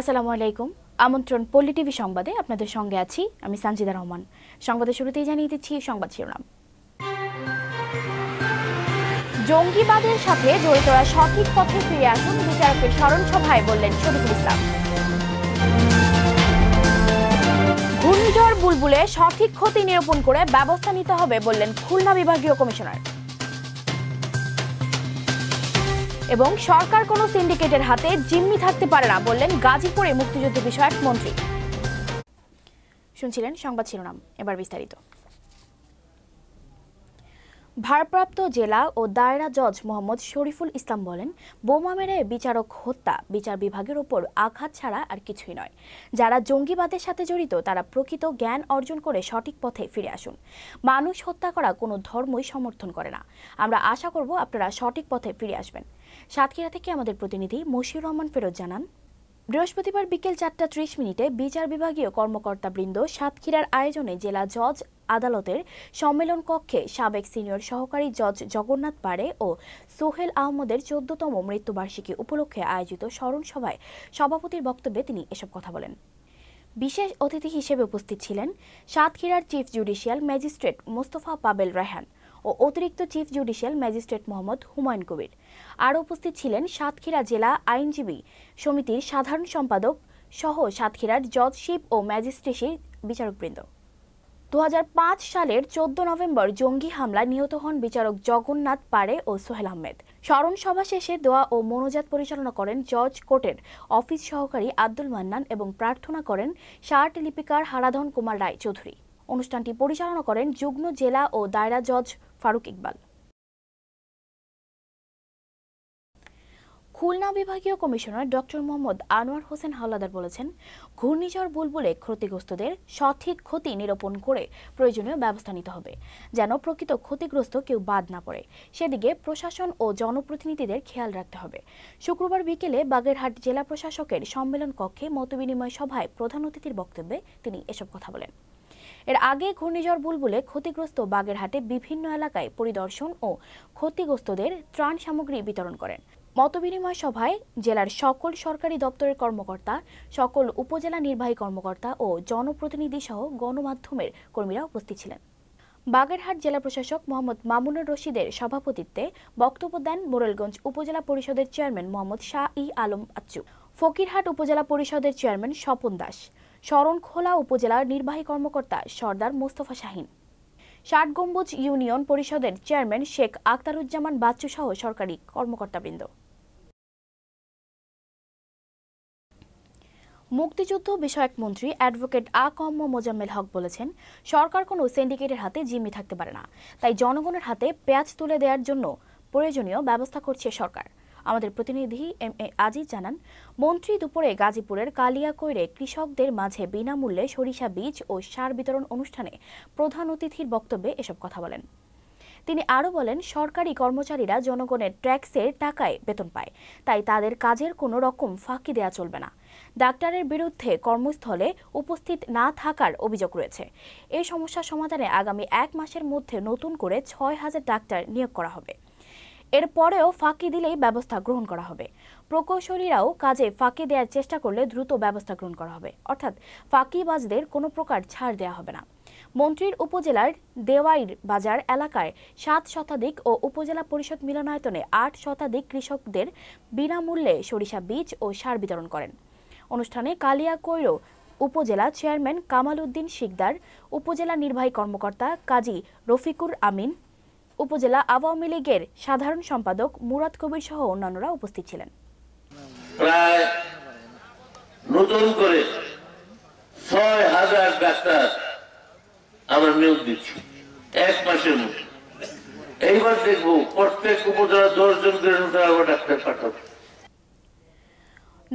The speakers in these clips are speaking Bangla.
আসসালামু আলাইকুম আমন্ত্রণ পল্লী টিভি সংবাদে আপনাদের সঙ্গে আছি আমি সানজিদা রহমান সংবাদের শুরুতেই জানিয়ে দিচ্ছি সংবাদ শিরোনাম জঙ্গিবাদের সাথে জড়িতরা সঠিক পথে ফিরে আসুন বিচারকের স্মরণ সভায় বললেন শরীফুল ইসলাম ঘূর্ণিঝড় বুলবুলে সঠিক ক্ষতি নিরূপণ করে ব্যবস্থা নিতে হবে বললেন খুলনা বিভাগীয় কমিশনার এবং সরকার কোনো সিন্ডিকেটের হাতে জিম্মি থাকতে পারে না বললেন গাজীপুরে মুক্তিযুদ্ধ বিষয়ক মন্ত্রী শুনছিলেন সংবাদ শিরোনাম এবার বিস্তারিত ভারপ্রাপ্ত জেলা ও দায়রা জজ মোহাম্মদ শরীফুল ইসলাম বলেন বোমা মেরে বিচারক হত্যা বিচার বিভাগের ওপর আঘাত ছাড়া আর কিছুই নয় যারা জঙ্গিবাদের সাথে জড়িত তারা প্রকৃত জ্ঞান অর্জন করে সঠিক পথে ফিরে আসুন মানুষ হত্যা করা কোনো ধর্মই সমর্থন করে না আমরা আশা করব আপনারা সঠিক পথে ফিরে আসবেন সাতক্ষীরা থেকে আমাদের প্রতিনিধি মশিউর রহমান ফেরত জানান বৃহস্পতিবার বিকেল চারটা ত্রিশ মিনিটে বিচার বিভাগীয় কর্মকর্তাবৃন্দ সাতক্ষীরার আয়োজনে জেলা জজ আদালতের সম্মেলন কক্ষে সাবেক সিনিয়র সহকারী জজ জগন্নাথ পাড়ে ও সোহেল আহমদের চোদ্দতম মৃত্যুবার্ষিকী উপলক্ষে আয়োজিত স্মরণ সভায় সভাপতির বক্তব্যে তিনি এসব কথা বলেন বিশেষ অতিথি হিসেবে উপস্থিত ছিলেন সাতক্ষীরার chief judicial magistrate Mostafa Pabel Rehan ও অতিরিক্ত chief judicial magistrate Mohammad Humayun Kabir আরও উপস্থিত ছিলেন সাতক্ষীরা জেলা আইনজীবী সমিতির সাধারণ সম্পাদক সহ সাতক্ষীরার জজশিপ ও ম্যাজিস্ট্রেসির বিচারকবৃন্দ দু সালের চোদ্দ নভেম্বর জঙ্গি হামলায় নিহত হন বিচারক জগন্নাথ পারে ও সোহেল আহমেদ স্মরণ সভা শেষে দোয়া ও মনোজাত পরিচালনা করেন জজ কোর্টের অফিস সহকারী আব্দুল মান্নান এবং প্রার্থনা করেন সার্ট লিপিকার হারাধন কুমার রায় চৌধুরী অনুষ্ঠানটি পরিচালনা করেন যুগ্ম জেলা ও দায়রা জজ ফারুক ইকবাল খুলনা বিভাগীয় কমিশনার ডক্টর মোহাম্মদ আনোয়ার হোসেন হাওলাদার বলেছেন ঘূর্ণিঝড় বুলবুলে ক্ষতিগ্রস্তদের সঠিক ক্ষতি নিরূপণ করে প্রয়োজনীয় ব্যবস্থা নিতে হবে যেন প্রকৃত ক্ষতিগ্রস্ত কেউ বাদ না পড়ে সেদিকে প্রশাসন ও জনপ্রতিনিধিদের খেয়াল রাখতে হবে শুক্রবার বিকেলে বাগেরহাট জেলা প্রশাসকের সম্মেলন কক্ষে মতবিনিময় সভায় প্রধান অতিথির বক্তব্যে তিনি এসব কথা বলেন এর আগে ঘূর্ণিঝড় বুলবুলে ক্ষতিগ্রস্ত বাগেরহাটে বিভিন্ন এলাকায় পরিদর্শন ও ক্ষতিগ্রস্তদের ত্রাণ সামগ্রী বিতরণ করেন মতবিনিময় সভায় জেলার সকল সরকারি দপ্তরের কর্মকর্তা সকল উপজেলা নির্বাহী কর্মকর্তা ও জনপ্রতিনিধি সহ গণমাধ্যমের কর্মীরা উপস্থিত ছিলেন বাগেরহাট জেলা প্রশাসক মোহাম্মদ মামুনুর রশিদের সভাপতিত্বে বক্তব্য দেন মোরেলগঞ্জ উপজেলা পরিষদের চেয়ারম্যান মোহাম্মদ শাহ ই আলম আচ্চু ফকিরহাট উপজেলা পরিষদের চেয়ারম্যান স্বপন দাস শরণখোলা উপজেলার নির্বাহী কর্মকর্তা সর্দার মোস্তফা শাহিন ষাট গম্বুজ ইউনিয়ন পরিষদের চেয়ারম্যান শেখ আখতারুজ্জামান বাচ্চু সহ সরকারি কর্মকর্তাবৃন্দ মুক্তিযুদ্ধ বিষয়ক মন্ত্রী অ্যাডভোকেট আ কম্ম মোজাম্মেল হক বলেছেন সরকার কোনো সিন্ডিকেটের হাতে জিম্মি থাকতে পারে না তাই জনগণের হাতে পেঁয়াজ তুলে দেওয়ার জন্য প্রয়োজনীয় ব্যবস্থা করছে সরকার আমাদের প্রতিনিধি এম এ আজিজ জানান মন্ত্রী দুপুরে গাজীপুরের কালিয়াকৈরে কৃষকদের মাঝে বিনামূল্যে সরিষা বীজ ও সার বিতরণ অনুষ্ঠানে প্রধান অতিথির বক্তব্যে এসব কথা বলেন তিনি আরও বলেন সরকারি কর্মচারীরা জনগণের ট্যাক্সের টাকায় বেতন পায় তাই তাদের কাজের কোনো রকম ফাঁকি দেয়া চলবে না ডাক্তারের বিরুদ্ধে কর্মস্থলে উপস্থিত না থাকার অভিযোগ রয়েছে এই সমস্যা সমাধানে আগামী এক মাসের মধ্যে নতুন করে ছয় হাজার ডাক্তার নিয়োগ করা হবে এরপরেও ফাঁকি দিলেই ব্যবস্থা গ্রহণ করা হবে প্রকৌশলীরাও কাজে ফাঁকি দেওয়ার চেষ্টা করলে দ্রুত ব্যবস্থা গ্রহণ করা হবে অর্থাৎ ফাঁকিবাজদের কোনো প্রকার ছাড় দেওয়া হবে না মন্ত্রীর উপজেলার দেওয়াইর বাজার এলাকায় সাত শতাধিক ও উপজেলা পরিষদ মিলনায়তনে আট শতাধিক কৃষকদের বিনামূল্যে সরিষা বীজ ও সার বিতরণ করেন অনুষ্ঠানে কালিয়াকৈর উপজেলা চেয়ারম্যান কামাল উদ্দিন শিকদার উপজেলা নির্বাহী কর্মকর্তা কাজী রফিকুর আমিন উপজেলা আওয়ামী লীগের সাধারণ সম্পাদক মুরাদ কবির সহ অন্যান্যরা উপস্থিত ছিলেন প্রায় নতুন করে ছয় হাজার ডাক্তার আমরা নিয়োগ দিচ্ছি এক মাসের মধ্যে এইবার দেখবো প্রত্যেক উপজেলা দশজন করে নতুন ডাক্তার পাঠাবো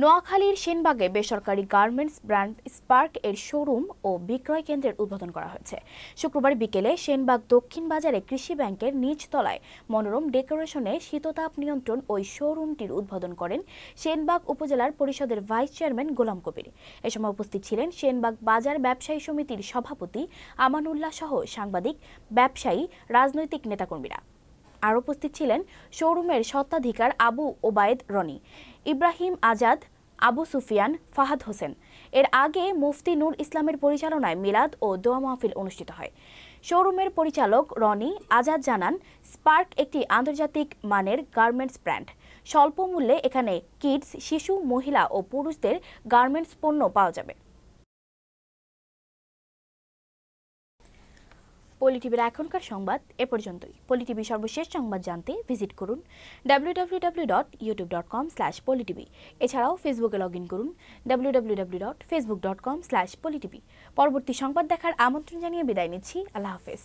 নোয়াখালীর সেনবাগে বেসরকারি গার্মেন্টস ব্র্যান্ড স্পার্ক এর শোরুম ও বিক্রয় কেন্দ্রের উদ্বোধন করা হয়েছে শুক্রবার বিকেলে সেনবাগ দক্ষিণ বাজারে কৃষি ব্যাংকের তলায় মনোরম ডেকোরেশনে শীততাপ নিয়ন্ত্রণ ওই শোরুমটির উদ্বোধন করেন সেনবাগ উপজেলার পরিষদের ভাইস চেয়ারম্যান গোলাম কবির এ সময় উপস্থিত ছিলেন সেনবাগ বাজার ব্যবসায়ী সমিতির সভাপতি আমানুল্লাহ সহ সাংবাদিক ব্যবসায়ী রাজনৈতিক নেতাকর্মীরা আর উপস্থিত ছিলেন শোরুমের স্বত্বাধিকার আবু ওবায়দ রনি ইব্রাহিম আজাদ আবু সুফিয়ান ফাহাদ হোসেন এর আগে মুফতি নূর ইসলামের পরিচালনায় মিলাদ ও দোয়া মাহফিল অনুষ্ঠিত হয় শোরুমের পরিচালক রনি আজাদ জানান স্পার্ক একটি আন্তর্জাতিক মানের গার্মেন্টস ব্র্যান্ড স্বল্প মূল্যে এখানে কিডস শিশু মহিলা ও পুরুষদের গার্মেন্টস পণ্য পাওয়া যাবে পলিটিভির এখনকার সংবাদ এ পর্যন্তই পলিটিভি সর্বশেষ সংবাদ জানতে ভিজিট করুন W W dot YouTube dot com slash PoliTV এছাড়াও ফেসবুকে লগ ইন করুন W dot Facebook dot com slash PoliTV পরবর্তী সংবাদ দেখার আমন্ত্রণ জানিয়ে বিদায় নিচ্ছি আল্লাহ হাফেজ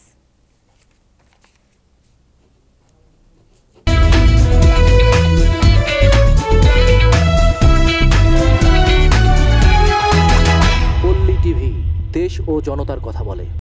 দেশ ও জনতার কথা বলে